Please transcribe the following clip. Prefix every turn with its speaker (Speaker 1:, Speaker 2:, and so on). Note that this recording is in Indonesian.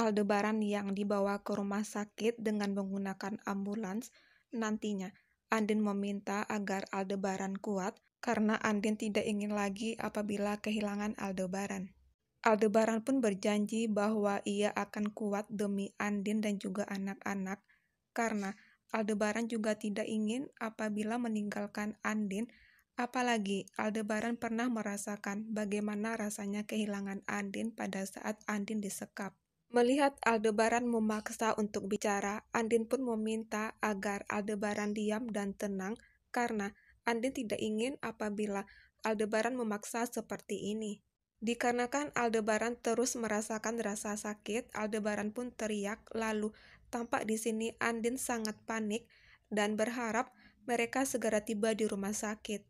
Speaker 1: Aldebaran yang dibawa ke rumah sakit dengan menggunakan ambulans, nantinya Andin meminta agar Aldebaran kuat karena Andin tidak ingin lagi apabila kehilangan Aldebaran. Aldebaran pun berjanji bahwa ia akan kuat demi Andin dan juga anak-anak karena Aldebaran juga tidak ingin apabila meninggalkan Andin apalagi Aldebaran pernah merasakan bagaimana rasanya kehilangan Andin pada saat Andin disekap. Melihat Aldebaran memaksa untuk bicara, Andin pun meminta agar Aldebaran diam dan tenang karena Andin tidak ingin apabila Aldebaran memaksa seperti ini. Dikarenakan Aldebaran terus merasakan rasa sakit, Aldebaran pun teriak lalu tampak di sini Andin sangat panik dan berharap mereka segera tiba di rumah sakit.